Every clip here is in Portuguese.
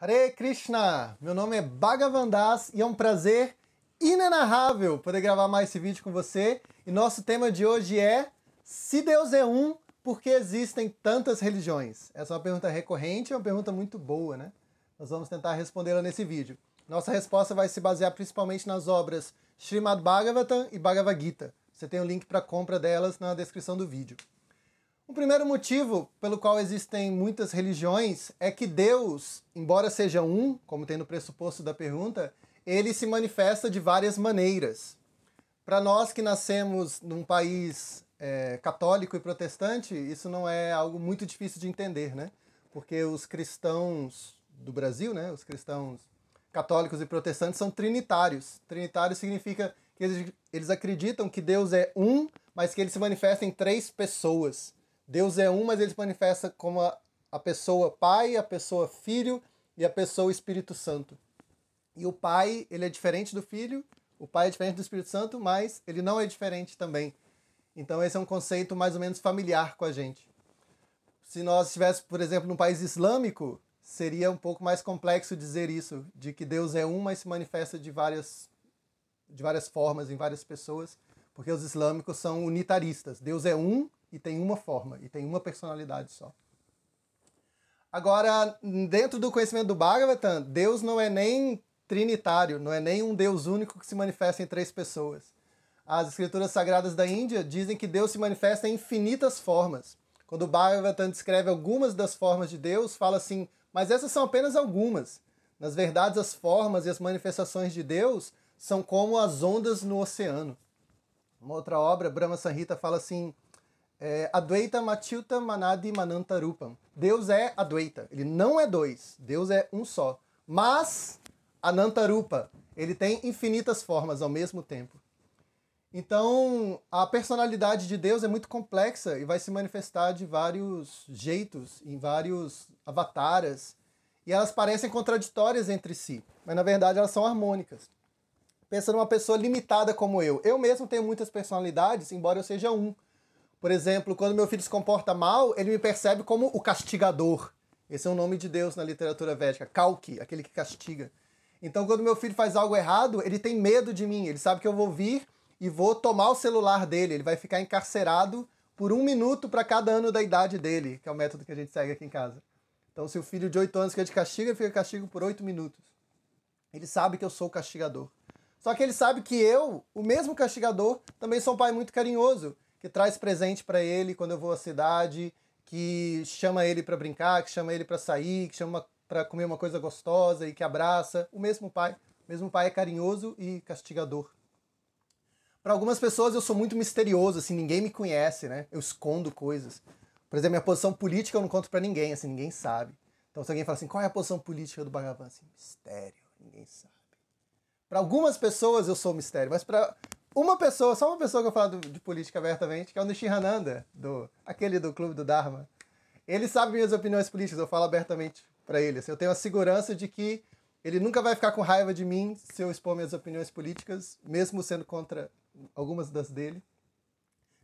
Hare Krishna! Meu nome é Bhagavan Das e é um prazer inenarrável poder gravar mais esse vídeo com você. E nosso tema de hoje é: Se Deus é um, por que existem tantas religiões? Essa é uma pergunta recorrente, é uma pergunta muito boa, né? Nós vamos tentar respondê-la nesse vídeo. Nossa resposta vai se basear principalmente nas obras Srimad Bhagavatam e Bhagavad Gita. Você tem o um link para compra delas na descrição do vídeo. O primeiro motivo pelo qual existem muitas religiões é que Deus, embora seja um, como tem no pressuposto da pergunta, ele se manifesta de várias maneiras. Para nós que nascemos num país é, católico e protestante, isso não é algo muito difícil de entender, né? Porque os cristãos do Brasil, né? Os cristãos católicos e protestantes são trinitários. Trinitário significa que eles, eles acreditam que Deus é um, mas que ele se manifesta em três pessoas. Deus é um, mas ele se manifesta como a, a pessoa Pai, a pessoa Filho e a pessoa Espírito Santo. E o Pai, ele é diferente do Filho, o Pai é diferente do Espírito Santo, mas ele não é diferente também. Então esse é um conceito mais ou menos familiar com a gente. Se nós estivéssemos, por exemplo, num país islâmico, seria um pouco mais complexo dizer isso, de que Deus é um, mas se manifesta de várias, de várias formas em várias pessoas, porque os islâmicos são unitaristas. Deus é um, e tem uma forma e tem uma personalidade só. Agora, dentro do conhecimento do Bhagavatam, Deus não é nem trinitário, não é nem um Deus único que se manifesta em três pessoas. As escrituras sagradas da Índia dizem que Deus se manifesta em infinitas formas. Quando o Bhagavatam descreve algumas das formas de Deus, fala assim, mas essas são apenas algumas. Nas verdades, as formas e as manifestações de Deus são como as ondas no oceano. Uma outra obra, Brahma Sanhita, fala assim: é, Advaita Matilta Manadi Manantarupam. Deus é Adwaita. ele não é dois, Deus é um só. Mas Anantarupa, ele tem infinitas formas ao mesmo tempo. Então, a personalidade de Deus é muito complexa e vai se manifestar de vários jeitos, em vários avatares. e elas parecem contraditórias entre si, mas na verdade elas são harmônicas. Pensa numa pessoa limitada como eu. Eu mesmo tenho muitas personalidades, embora eu seja um. Por exemplo, quando meu filho se comporta mal, ele me percebe como o castigador. Esse é um nome de Deus na literatura védica, Kalki, aquele que castiga. Então, quando meu filho faz algo errado, ele tem medo de mim, ele sabe que eu vou vir e vou tomar o celular dele, ele vai ficar encarcerado por um minuto para cada ano da idade dele, que é o método que a gente segue aqui em casa. Então, se o filho de 8 anos fica é de castigo, ele fica castigo por 8 minutos. Ele sabe que eu sou o castigador. Só que ele sabe que eu, o mesmo castigador, também sou um pai muito carinhoso que traz presente para ele quando eu vou à cidade, que chama ele para brincar, que chama ele para sair, que chama para comer uma coisa gostosa e que abraça. O mesmo pai, o mesmo pai é carinhoso e castigador. Para algumas pessoas eu sou muito misterioso, assim, ninguém me conhece, né? Eu escondo coisas. Por exemplo, minha posição política eu não conto para ninguém, assim, ninguém sabe. Então se alguém fala assim, qual é a posição política do Bhagavan? Assim, mistério, ninguém sabe. Para algumas pessoas eu sou mistério, mas para uma pessoa, só uma pessoa que eu falo de política abertamente, que é o Nishin Hananda, do, aquele do Clube do Dharma. Ele sabe minhas opiniões políticas, eu falo abertamente para ele. Assim, eu tenho a segurança de que ele nunca vai ficar com raiva de mim se eu expor minhas opiniões políticas, mesmo sendo contra algumas das dele.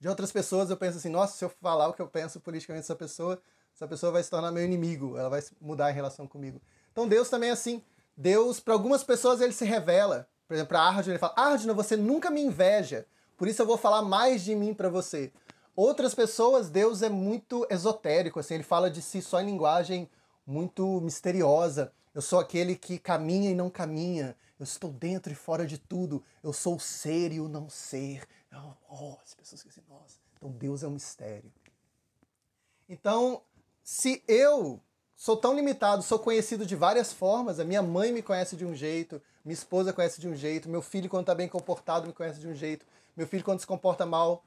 De outras pessoas, eu penso assim: nossa, se eu falar o que eu penso politicamente dessa pessoa, essa pessoa vai se tornar meu inimigo, ela vai mudar em relação comigo. Então Deus também é assim. Deus, para algumas pessoas, ele se revela. Por exemplo, a Arjuna, ele fala: Arjuna, você nunca me inveja, por isso eu vou falar mais de mim para você. Outras pessoas, Deus é muito esotérico, assim, ele fala de si só em linguagem muito misteriosa. Eu sou aquele que caminha e não caminha. Eu estou dentro e fora de tudo. Eu sou o ser e o não ser. Oh, as pessoas dizem, assim, nossa. Então Deus é um mistério. Então, se eu sou tão limitado, sou conhecido de várias formas. A minha mãe me conhece de um jeito, minha esposa conhece de um jeito, meu filho, quando está bem comportado, me conhece de um jeito, meu filho, quando se comporta mal,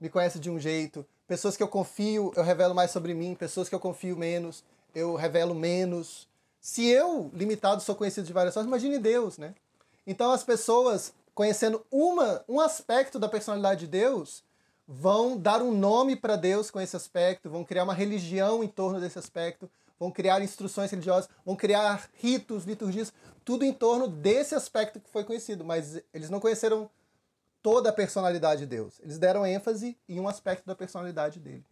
me conhece de um jeito. Pessoas que eu confio, eu revelo mais sobre mim, pessoas que eu confio menos, eu revelo menos. Se eu, limitado, sou conhecido de várias formas, imagine Deus, né? Então as pessoas conhecendo uma, um aspecto da personalidade de Deus vão dar um nome para Deus com esse aspecto, vão criar uma religião em torno desse aspecto, vão criar instruções religiosas, vão criar ritos, liturgias, tudo em torno desse aspecto que foi conhecido, mas eles não conheceram toda a personalidade de Deus. Eles deram ênfase em um aspecto da personalidade dele.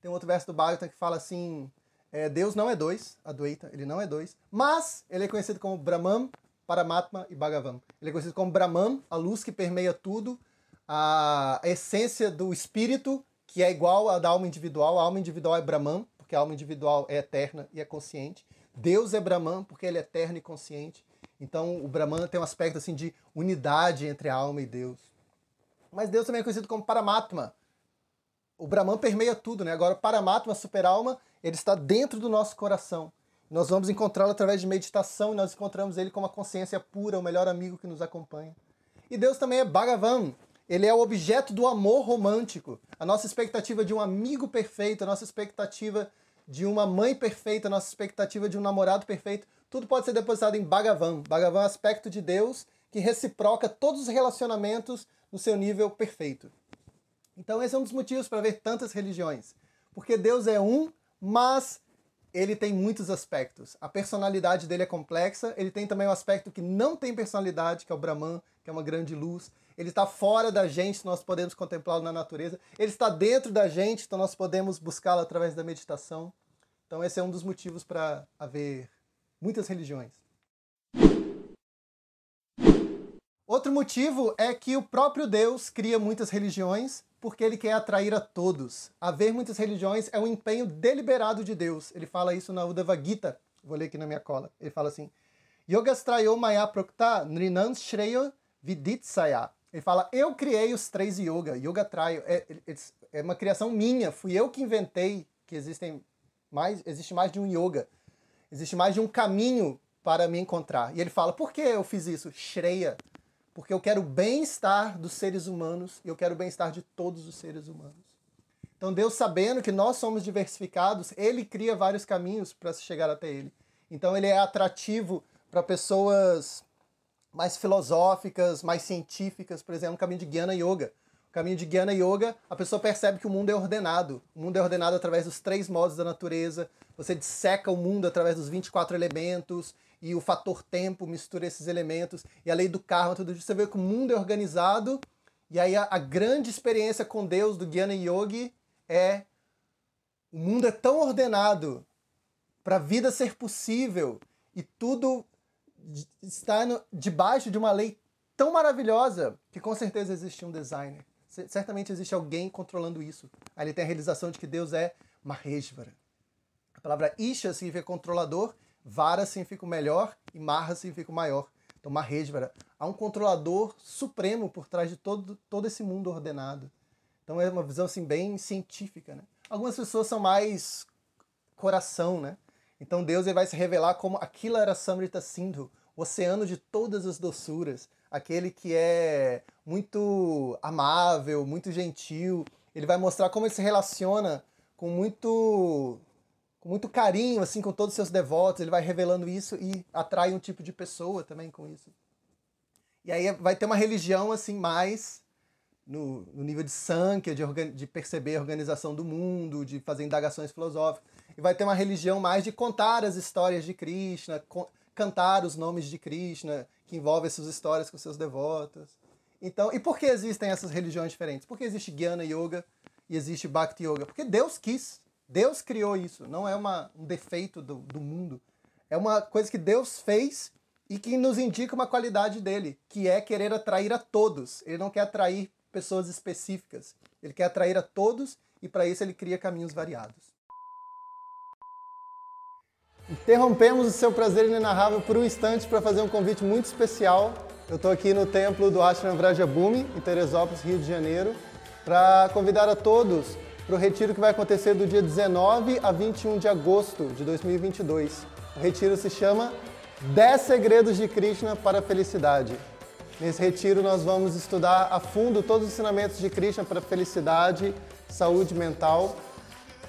Tem um outro verso do Bhagavatam que fala assim: é, Deus não é dois, Adwaita, ele não é dois, mas ele é conhecido como Brahman, Paramatma e Bhagavan. Ele é conhecido como Brahman, a luz que permeia tudo, a essência do espírito, que é igual à da alma individual. A alma individual é Brahman, porque a alma individual é eterna e é consciente. Deus é Brahman, porque ele é eterno e consciente. Então, o Brahman tem um aspecto assim de unidade entre a alma e Deus. Mas Deus também é conhecido como Paramatma. O Brahman permeia tudo, né? Agora, o Paramatma, a super-alma, ele está dentro do nosso coração. Nós vamos encontrá-lo através de meditação e nós encontramos ele como a consciência pura, o melhor amigo que nos acompanha. E Deus também é Bhagavan. Ele é o objeto do amor romântico. A nossa expectativa de um amigo perfeito, a nossa expectativa de uma mãe perfeita, nossa expectativa de um namorado perfeito, tudo pode ser depositado em Bhagavan. Bhagavan é aspecto de Deus que reciproca todos os relacionamentos no seu nível perfeito. Então esse é um dos motivos para ver tantas religiões, porque Deus é um, mas ele tem muitos aspectos. A personalidade dele é complexa, ele tem também um aspecto que não tem personalidade, que é o Brahman, que é uma grande luz. Ele está fora da gente, nós podemos contemplá-lo na natureza. Ele está dentro da gente, então nós podemos buscá-lo através da meditação. Então, esse é um dos motivos para haver muitas religiões. Outro motivo é que o próprio Deus cria muitas religiões porque ele quer atrair a todos. Haver muitas religiões é um empenho deliberado de Deus. Ele fala isso na Uddhava Gita. Vou ler aqui na minha cola. Ele fala assim: Yogastrayo maya prokta nrinan shreya viditsaya. Ele fala: Eu criei os três yoga. Yoga trayo é, é uma criação minha. Fui eu que inventei que existem mais, existe mais de um yoga, existe mais de um caminho para me encontrar. E ele fala: por que eu fiz isso? Shreya. Porque eu quero o bem-estar dos seres humanos e eu quero o bem-estar de todos os seres humanos. Então, Deus, sabendo que nós somos diversificados, ele cria vários caminhos para se chegar até ele. Então, ele é atrativo para pessoas mais filosóficas, mais científicas, por exemplo, o caminho de Gyana Yoga caminho de Guiana Yoga, a pessoa percebe que o mundo é ordenado. O mundo é ordenado através dos três modos da natureza. Você disseca o mundo através dos 24 elementos e o fator tempo mistura esses elementos e a lei do karma, tudo isso. Você vê que o mundo é organizado. E aí a, a grande experiência com Deus do Guiana Yogi é o mundo é tão ordenado para a vida ser possível e tudo está debaixo de uma lei tão maravilhosa que com certeza existe um designer certamente existe alguém controlando isso. Aí ele tem a realização de que Deus é Maheshvara. A palavra Isha significa controlador, Vara significa o melhor e Marra significa o maior. Então, Maheshvara. Há um controlador supremo por trás de todo, todo esse mundo ordenado. Então, é uma visão assim, bem científica. Né? Algumas pessoas são mais coração, né? Então Deus ele vai se revelar como Aquila era Samrita Sindhu, o oceano de todas as doçuras, aquele que é muito amável, muito gentil. Ele vai mostrar como ele se relaciona com muito com muito carinho assim com todos os seus devotos, ele vai revelando isso e atrai um tipo de pessoa também com isso. E aí vai ter uma religião assim mais no, no nível de sankhya, de, de perceber a organização do mundo, de fazer indagações filosóficas. E vai ter uma religião mais de contar as histórias de Krishna, cantar os nomes de Krishna, que envolve essas histórias com seus devotos. Então, e por que existem essas religiões diferentes? Por que existe Gyana Yoga e existe Bhakti Yoga? Porque Deus quis, Deus criou isso, não é uma, um defeito do, do mundo. É uma coisa que Deus fez e que nos indica uma qualidade dele, que é querer atrair a todos. Ele não quer atrair pessoas específicas, ele quer atrair a todos e para isso ele cria caminhos variados. Interrompemos o seu prazer inenarrável por um instante para fazer um convite muito especial. Eu estou aqui no templo do Ashram Vrajabhumi, em Teresópolis, Rio de Janeiro, para convidar a todos para o retiro que vai acontecer do dia 19 a 21 de agosto de 2022. O retiro se chama 10 Segredos de Krishna para a Felicidade. Nesse retiro nós vamos estudar a fundo todos os ensinamentos de Krishna para felicidade, saúde mental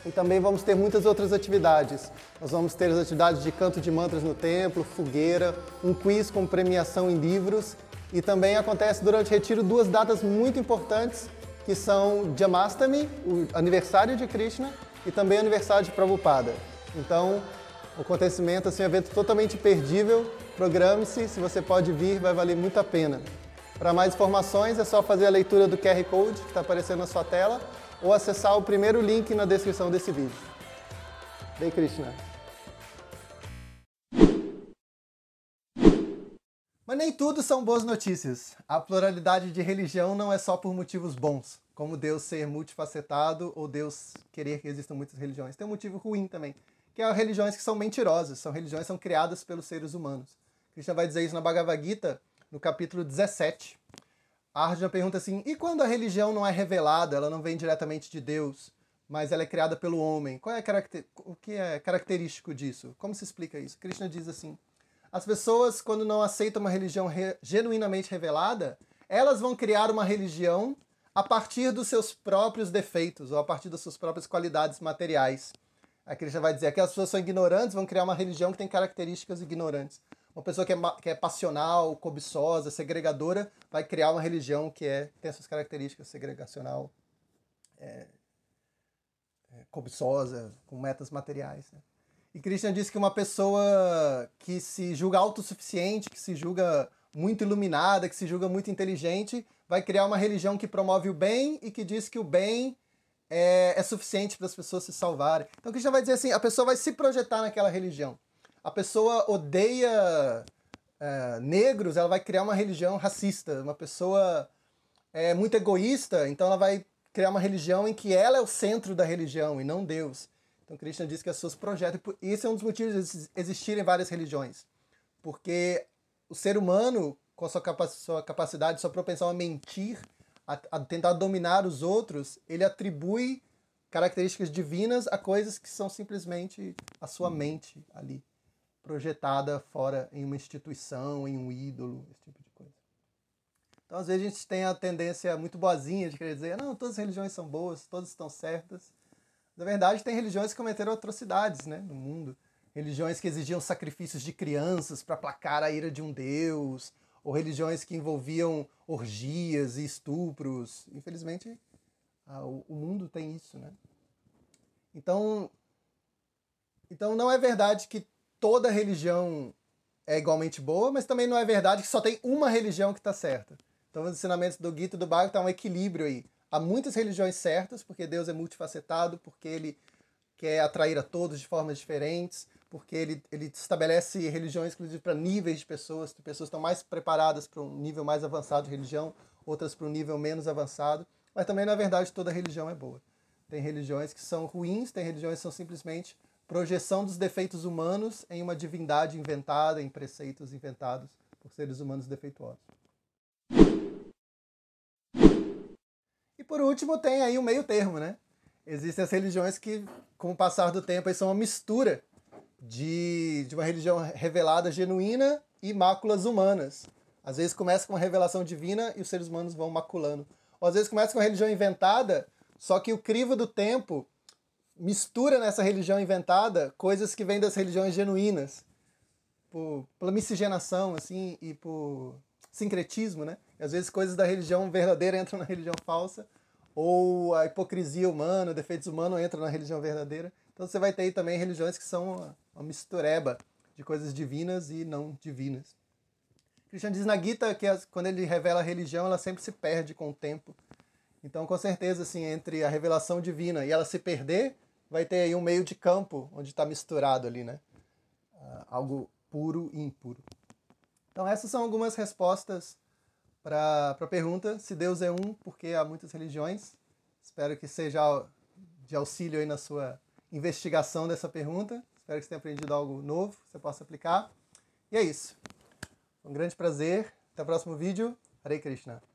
e também vamos ter muitas outras atividades. Nós vamos ter as atividades de canto de mantras no templo, fogueira, um quiz com premiação em livros e também acontece durante o retiro duas datas muito importantes que são Jamastami, o aniversário de Krishna e também o aniversário de Prabhupada. Então, o acontecimento assim, é um evento totalmente perdível. Programe-se, se você pode vir, vai valer muito a pena. Para mais informações é só fazer a leitura do QR Code que está aparecendo na sua tela ou acessar o primeiro link na descrição desse vídeo. Bem, Krishna! Mas nem tudo são boas notícias. A pluralidade de religião não é só por motivos bons, como Deus ser multifacetado ou Deus querer que existam muitas religiões. Tem um motivo ruim também, que é religiões que são mentirosas, são religiões que são criadas pelos seres humanos. Krishna vai dizer isso na Bhagavad Gita, no capítulo 17, Arjuna pergunta assim: e quando a religião não é revelada, ela não vem diretamente de Deus, mas ela é criada pelo homem? Qual é O que é característico disso? Como se explica isso? Krishna diz assim: as pessoas, quando não aceitam uma religião re... genuinamente revelada, elas vão criar uma religião a partir dos seus próprios defeitos ou a partir das suas próprias qualidades materiais. A Krishna vai dizer: aquelas pessoas são ignorantes, vão criar uma religião que tem características ignorantes. Uma pessoa que é, que é passional, cobiçosa, segregadora, vai criar uma religião que é, tem essas características, segregacional, é, é, cobiçosa, com metas materiais. Né? E Christian disse que uma pessoa que se julga autossuficiente, que se julga muito iluminada, que se julga muito inteligente, vai criar uma religião que promove o bem e que diz que o bem é, é suficiente para as pessoas se salvarem. Então Christian vai dizer assim: a pessoa vai se projetar naquela religião a pessoa odeia é, negros, ela vai criar uma religião racista. Uma pessoa é muito egoísta, então ela vai criar uma religião em que ela é o centro da religião e não Deus. Então Krishna diz que as pessoas projetos Isso é um dos motivos de existirem várias religiões. Porque o ser humano, com a sua, capac sua capacidade, sua propensão a mentir, a, a tentar dominar os outros, ele atribui características divinas a coisas que são simplesmente a sua mente ali projetada fora em uma instituição, em um ídolo, esse tipo de coisa. Então, às vezes, a gente tem a tendência muito boazinha de querer dizer, não, todas as religiões são boas, todas estão certas. Na verdade, tem religiões que cometeram atrocidades né, no mundo. Religiões que exigiam sacrifícios de crianças para aplacar a ira de um deus, ou religiões que envolviam orgias e estupros. Infelizmente, o mundo tem isso, né? Então, então não é verdade que toda religião é igualmente boa, mas também não é verdade que só tem uma religião que está certa. Então, os ensinamentos do Gita e do Bhagavad tá um equilíbrio aí. Há muitas religiões certas, porque Deus é multifacetado, porque ele quer atrair a todos de formas diferentes, porque ele, ele estabelece religiões, inclusive, para níveis de pessoas, que pessoas estão mais preparadas para um nível mais avançado de religião, outras para um nível menos avançado. Mas também, na é verdade, toda religião é boa. Tem religiões que são ruins, tem religiões que são simplesmente projeção dos defeitos humanos em uma divindade inventada, em preceitos inventados por seres humanos defeituosos. E por último, tem aí o um meio termo, né? Existem as religiões que, com o passar do tempo, são uma mistura de, de uma religião revelada genuína e máculas humanas. Às vezes começa com uma revelação divina e os seres humanos vão maculando. Ou às vezes começa com uma religião inventada, só que o crivo do tempo mistura nessa religião inventada coisas que vêm das religiões genuínas, por, pela miscigenação, assim, e por sincretismo, né? E às vezes coisas da religião verdadeira entram na religião falsa, ou a hipocrisia humana, defeitos humanos entram na religião verdadeira. Então você vai ter aí também religiões que são uma, mistureba de coisas divinas e não divinas. Cristian diz na Gita que as, quando ele revela a religião, ela sempre se perde com o tempo. Então, com certeza, assim, entre a revelação divina e ela se perder, vai ter aí um meio de campo onde está misturado ali, né? Uh, algo puro e impuro. Então essas são algumas respostas para a pergunta se Deus é um, porque há muitas religiões. Espero que seja de auxílio aí na sua investigação dessa pergunta. Espero que você tenha aprendido algo novo, que você possa aplicar. E é isso. Um grande prazer. Até o próximo vídeo. Hare Krishna.